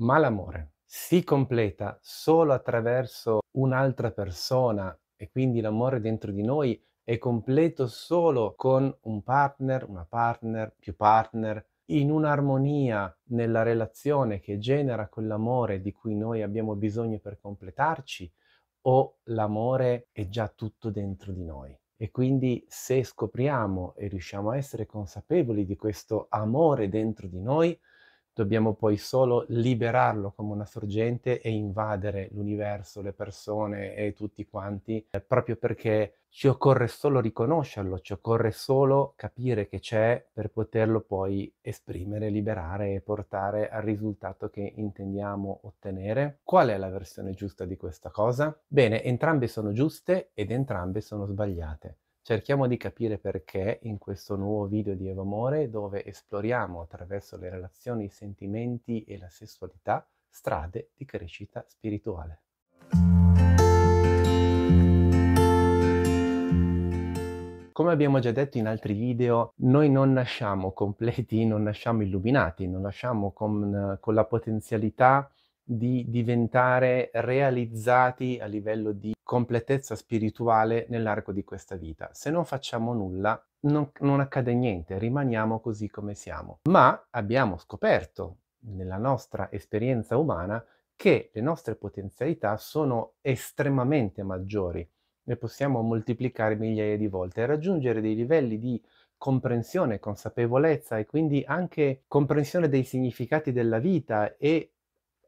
Ma l'amore si completa solo attraverso un'altra persona e quindi l'amore dentro di noi è completo solo con un partner, una partner, più partner, in un'armonia nella relazione che genera quell'amore di cui noi abbiamo bisogno per completarci o l'amore è già tutto dentro di noi. E quindi se scopriamo e riusciamo a essere consapevoli di questo amore dentro di noi, dobbiamo poi solo liberarlo come una sorgente e invadere l'universo, le persone e tutti quanti, eh, proprio perché ci occorre solo riconoscerlo, ci occorre solo capire che c'è per poterlo poi esprimere, liberare e portare al risultato che intendiamo ottenere. Qual è la versione giusta di questa cosa? Bene, entrambe sono giuste ed entrambe sono sbagliate. Cerchiamo di capire perché in questo nuovo video di Evo Amore, dove esploriamo attraverso le relazioni, i sentimenti e la sessualità strade di crescita spirituale. Come abbiamo già detto in altri video, noi non nasciamo completi, non nasciamo illuminati, non nasciamo con, con la potenzialità di diventare realizzati a livello di completezza spirituale nell'arco di questa vita. Se non facciamo nulla, non, non accade niente, rimaniamo così come siamo. Ma abbiamo scoperto nella nostra esperienza umana che le nostre potenzialità sono estremamente maggiori. Le possiamo moltiplicare migliaia di volte e raggiungere dei livelli di comprensione, consapevolezza e quindi anche comprensione dei significati della vita e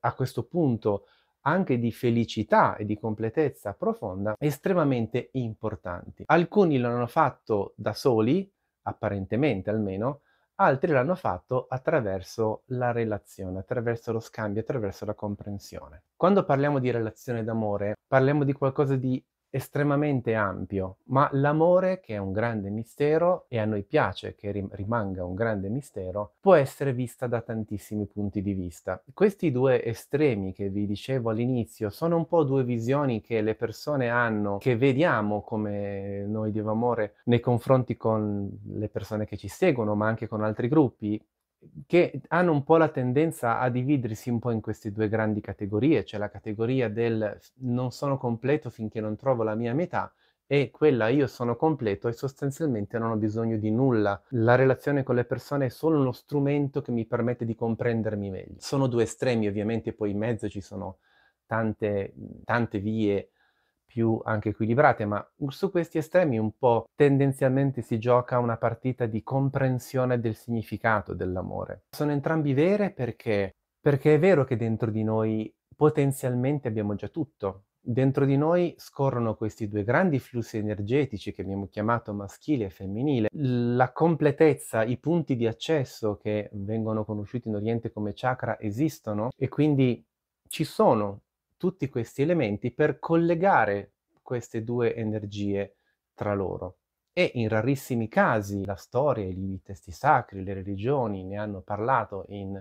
a questo punto anche di felicità e di completezza profonda estremamente importanti. Alcuni l'hanno fatto da soli, apparentemente almeno, altri l'hanno fatto attraverso la relazione, attraverso lo scambio, attraverso la comprensione. Quando parliamo di relazione d'amore, parliamo di qualcosa di estremamente ampio, ma l'amore, che è un grande mistero e a noi piace che rimanga un grande mistero, può essere vista da tantissimi punti di vista. Questi due estremi che vi dicevo all'inizio sono un po' due visioni che le persone hanno, che vediamo come noi di amore nei confronti con le persone che ci seguono, ma anche con altri gruppi, che hanno un po' la tendenza a dividersi un po' in queste due grandi categorie, cioè la categoria del non sono completo finché non trovo la mia metà e quella io sono completo e sostanzialmente non ho bisogno di nulla. La relazione con le persone è solo uno strumento che mi permette di comprendermi meglio. Sono due estremi, ovviamente poi in mezzo ci sono tante, tante vie più anche equilibrate, ma su questi estremi un po' tendenzialmente si gioca una partita di comprensione del significato dell'amore. Sono entrambi vere perché, perché è vero che dentro di noi potenzialmente abbiamo già tutto. Dentro di noi scorrono questi due grandi flussi energetici che abbiamo chiamato maschile e femminile. La completezza, i punti di accesso che vengono conosciuti in Oriente come chakra esistono e quindi ci sono tutti questi elementi per collegare queste due energie tra loro. E in rarissimi casi la storia, i testi sacri, le religioni ne hanno parlato in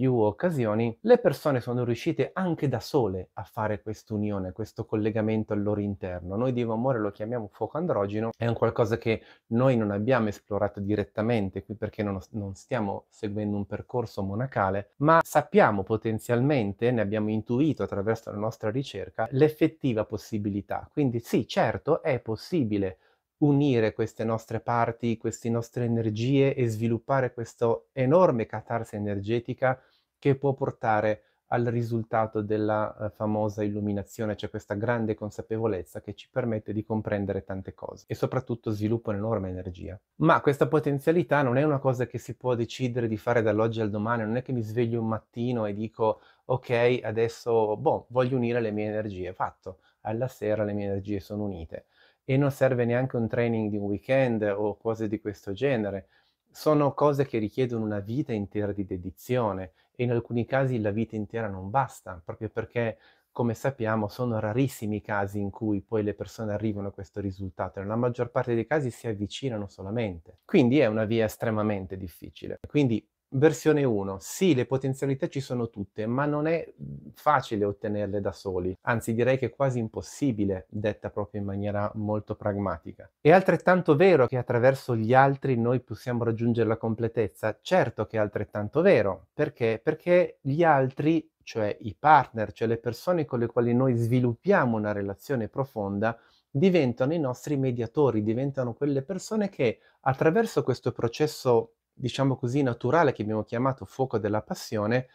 più occasioni, le persone sono riuscite anche da sole a fare quest'unione, questo collegamento al loro interno. Noi di Amore lo chiamiamo fuoco androgeno, è un qualcosa che noi non abbiamo esplorato direttamente qui perché non, non stiamo seguendo un percorso monacale, ma sappiamo potenzialmente, ne abbiamo intuito attraverso la nostra ricerca, l'effettiva possibilità. Quindi sì, certo, è possibile unire queste nostre parti, queste nostre energie e sviluppare questa enorme catarsi energetica che può portare al risultato della eh, famosa illuminazione, cioè questa grande consapevolezza che ci permette di comprendere tante cose e soprattutto sviluppa un'enorme energia. Ma questa potenzialità non è una cosa che si può decidere di fare dall'oggi al domani, non è che mi sveglio un mattino e dico ok, adesso boh, voglio unire le mie energie, fatto, alla sera le mie energie sono unite e non serve neanche un training di un weekend o cose di questo genere. Sono cose che richiedono una vita intera di dedizione e in alcuni casi la vita intera non basta, proprio perché, come sappiamo, sono rarissimi i casi in cui poi le persone arrivano a questo risultato, e nella maggior parte dei casi si avvicinano solamente. Quindi è una via estremamente difficile. Quindi Versione 1. Sì, le potenzialità ci sono tutte, ma non è mhmm, facile ottenerle da soli, anzi direi che è quasi impossibile, detta proprio in maniera molto pragmatica. È altrettanto vero che attraverso gli altri noi possiamo raggiungere la completezza? Certo che è altrettanto vero, perché? Perché gli altri, cioè i partner, cioè le persone con le quali noi sviluppiamo una relazione profonda, diventano i nostri mediatori, diventano quelle persone che attraverso questo processo diciamo così, naturale che abbiamo chiamato fuoco della passione,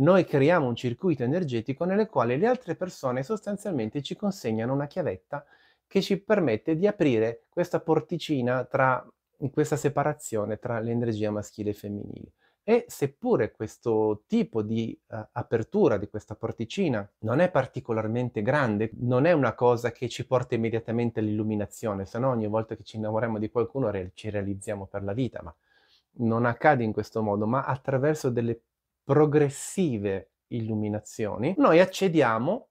noi creiamo un circuito energetico nel quale le altre persone sostanzialmente ci consegnano una chiavetta che ci permette di aprire questa porticina tra questa separazione tra l'energia maschile e femminile. E seppure questo tipo di uh, apertura di questa porticina non è particolarmente grande, non è una cosa che ci porta immediatamente all'illuminazione, se no ogni volta che ci innamoriamo di qualcuno re- ci realizziamo per la vita, ma non accade in questo modo, ma attraverso delle progressive illuminazioni, noi accediamo,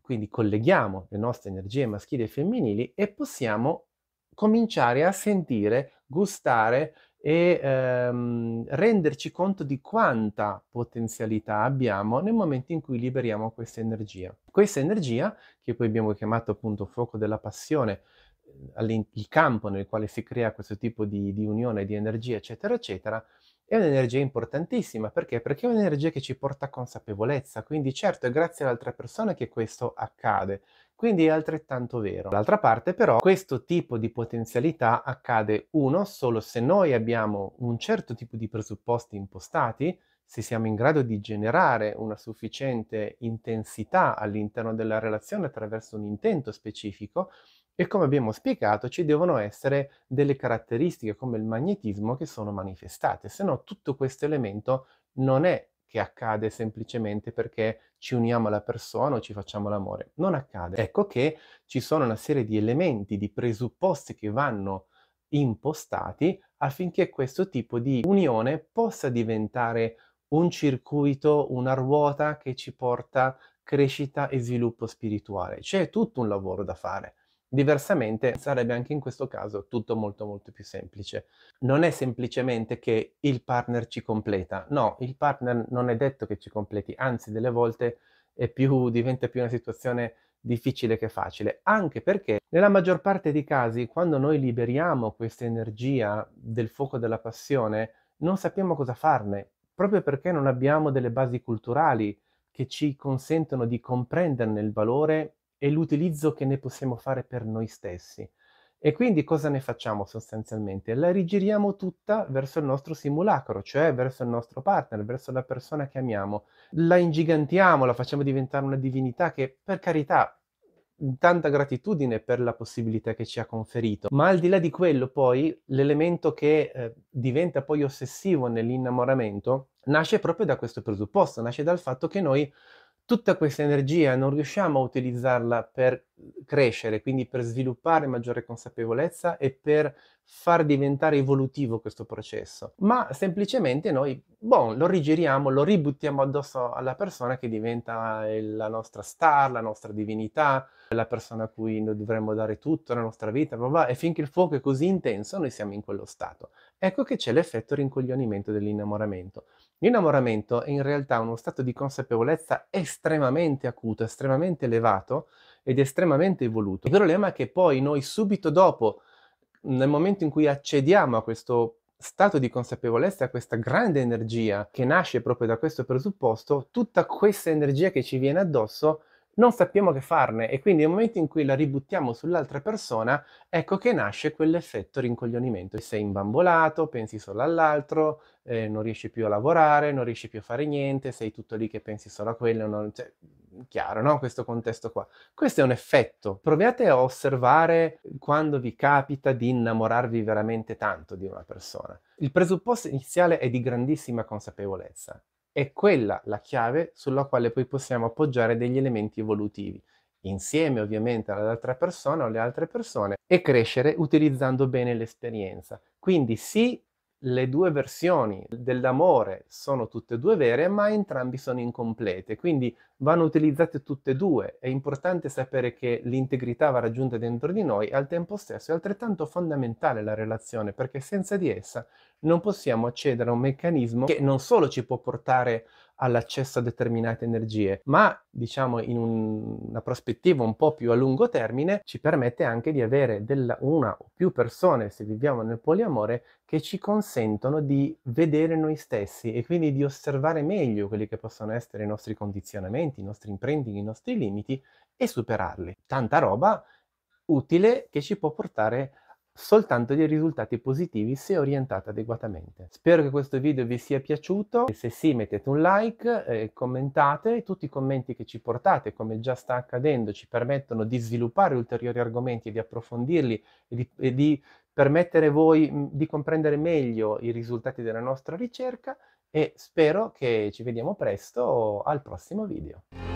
quindi colleghiamo le nostre energie maschili e femminili e possiamo cominciare a sentire, gustare e ehm, renderci conto di quanta potenzialità abbiamo nel momento in cui liberiamo questa energia. Questa energia, che poi abbiamo chiamato appunto fuoco della passione, il campo nel quale si crea questo tipo di, di unione di energia, eccetera, eccetera, è un'energia importantissima. Perché? Perché è un'energia che ci porta a consapevolezza. Quindi certo è grazie all'altra persona che questo accade. Quindi è altrettanto vero. D'altra parte però questo tipo di potenzialità accade uno solo se noi abbiamo un certo tipo di presupposti impostati, se siamo in grado di generare una sufficiente intensità all'interno della relazione attraverso un intento specifico e come abbiamo spiegato ci devono essere delle caratteristiche come il magnetismo che sono manifestate, se no tutto questo elemento non è che accade semplicemente perché ci uniamo alla persona o ci facciamo l'amore, non accade. Ecco che ci sono una serie di elementi, di presupposti che vanno impostati affinché questo tipo di unione possa diventare un circuito, una ruota che ci porta crescita e sviluppo spirituale. C'è tutto un lavoro da fare. Diversamente sarebbe anche in questo caso tutto molto molto più semplice. Non è semplicemente che il partner ci completa, no, il partner non è detto che ci completi, anzi delle volte più, diventa più una situazione difficile che facile, anche perché nella maggior parte dei casi quando noi liberiamo questa energia del fuoco della passione non sappiamo cosa farne, proprio perché non abbiamo delle basi culturali che ci consentono di comprenderne il valore e l'utilizzo che ne possiamo fare per noi stessi. E quindi cosa ne facciamo sostanzialmente? La rigiriamo tutta verso il nostro simulacro, cioè verso il nostro partner, verso la persona che amiamo. La ingigantiamo, la facciamo diventare una divinità che, per carità, tanta gratitudine per la possibilità che ci ha conferito. Ma al di là di quello, poi, l'elemento che eh, diventa poi ossessivo nell'innamoramento nasce proprio da questo presupposto, nasce dal fatto che noi tutta questa energia non riusciamo a utilizzarla per mhmm, crescere, quindi per sviluppare maggiore consapevolezza e per far diventare evolutivo questo processo, ma semplicemente noi bon, lo rigiriamo, lo ributtiamo addosso alla persona che diventa eh, la nostra star, la nostra divinità, la persona a cui noi dovremmo dare tutto, la nostra vita, blah blah, e finché il fuoco è così intenso noi siamo in quello stato. Ecco che c'è l'effetto rincoglionimento dell'innamoramento. L'innamoramento è in realtà uno stato di consapevolezza estremamente acuto, estremamente elevato ed estremamente evoluto. Il problema è che poi noi subito dopo, nel momento in cui accediamo a questo stato di consapevolezza, a questa grande energia che nasce proprio da questo presupposto, tutta questa energia che ci viene addosso non sappiamo che farne e quindi nel momento in cui la ributtiamo sull'altra persona, ecco che nasce quell'effetto rincoglionimento. Sei imbambolato, pensi solo all'altro, eh, non riesci più a lavorare, non riesci più a fare niente, sei tutto lì che pensi solo a quello, non... cioè, chiaro, no? Questo contesto qua. Questo è un effetto. Proviate a osservare quando vi capita di innamorarvi veramente tanto di una persona. Il presupposto iniziale è di grandissima consapevolezza è quella la chiave sulla quale poi possiamo appoggiare degli elementi evolutivi, insieme ovviamente all'altra persona o alle altre persone, e crescere utilizzando bene l'esperienza. Quindi sì, le due versioni dell'amore sono tutte e due vere, ma entrambi sono incomplete, quindi vanno utilizzate tutte e due. È importante sapere che l'integrità va raggiunta dentro di noi, e al tempo stesso è altrettanto fondamentale la relazione, perché senza di essa non possiamo accedere a un meccanismo che non solo ci può portare a all'accesso a determinate energie, ma diciamo in un, una prospettiva un po' più a lungo termine ci permette anche di avere della, una o più persone, se viviamo nel poliamore, che ci consentono di vedere noi stessi e quindi di osservare meglio quelli che possono essere i nostri condizionamenti, i nostri imprinting, i nostri limiti e superarli. Tanta roba utile che ci può portare a soltanto dei risultati positivi se orientata adeguatamente. Spero che questo video vi sia piaciuto, se sì mettete un like, eh, commentate, tutti i commenti che ci portate, come già sta accadendo, ci permettono di sviluppare ulteriori argomenti, di approfondirli e di, e di permettere voi mm, di comprendere meglio i risultati della nostra ricerca e spero che ci vediamo presto al prossimo video.